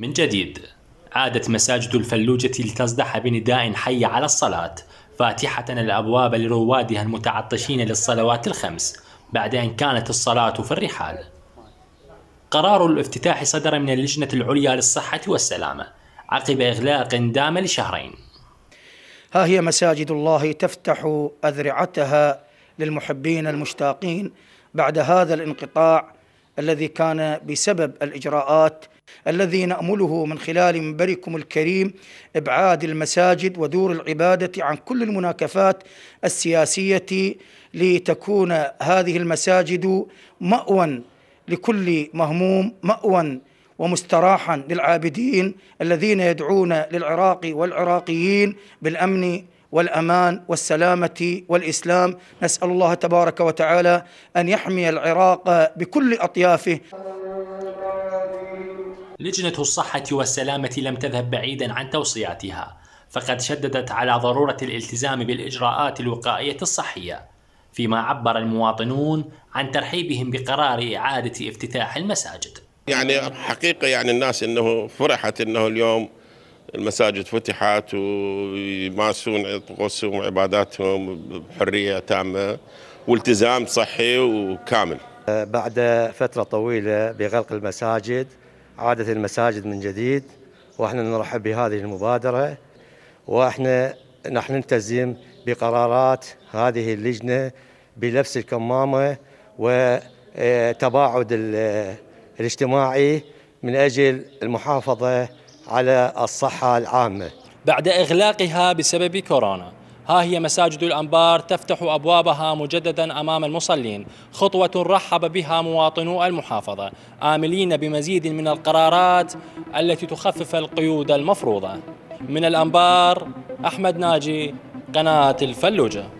من جديد عادت مساجد الفلوجة لتصدح بنداء حي على الصلاة فاتحة الأبواب لروادها المتعطشين للصلوات الخمس بعد أن كانت الصلاة في الرحال قرار الافتتاح صدر من اللجنة العليا للصحة والسلامة عقب إغلاق دام لشهرين ها هي مساجد الله تفتح أذرعتها للمحبين المشتاقين بعد هذا الانقطاع الذي كان بسبب الاجراءات الذي نامله من خلال منبركم الكريم ابعاد المساجد ودور العباده عن كل المناكفات السياسيه لتكون هذه المساجد ماوى لكل مهموم ماوى ومستراحا للعابدين الذين يدعون للعراق والعراقيين بالامن والامان والسلامه والاسلام نسال الله تبارك وتعالى ان يحمي العراق بكل اطيافه لجنه الصحه والسلامه لم تذهب بعيدا عن توصياتها فقد شددت على ضروره الالتزام بالاجراءات الوقائيه الصحيه فيما عبر المواطنون عن ترحيبهم بقرار اعاده افتتاح المساجد يعني حقيقه يعني الناس انه فرحت انه اليوم المساجد فتحت ويمارسون طقوسهم وعباداتهم بحريه تامه والتزام صحي وكامل. آه، بعد فتره طويله بغلق المساجد عادت المساجد من جديد واحنا نرحب بهذه المبادره واحنا نحن نلتزم بقرارات هذه اللجنه بلبس الكمامه وتباعد آه، آه، الاجتماعي من اجل المحافظه على الصحة العامة بعد إغلاقها بسبب كورونا ها هي مساجد الأنبار تفتح أبوابها مجددا أمام المصلين خطوة رحب بها مواطنو المحافظة آملين بمزيد من القرارات التي تخفف القيود المفروضة من الأنبار أحمد ناجي قناة الفلوجة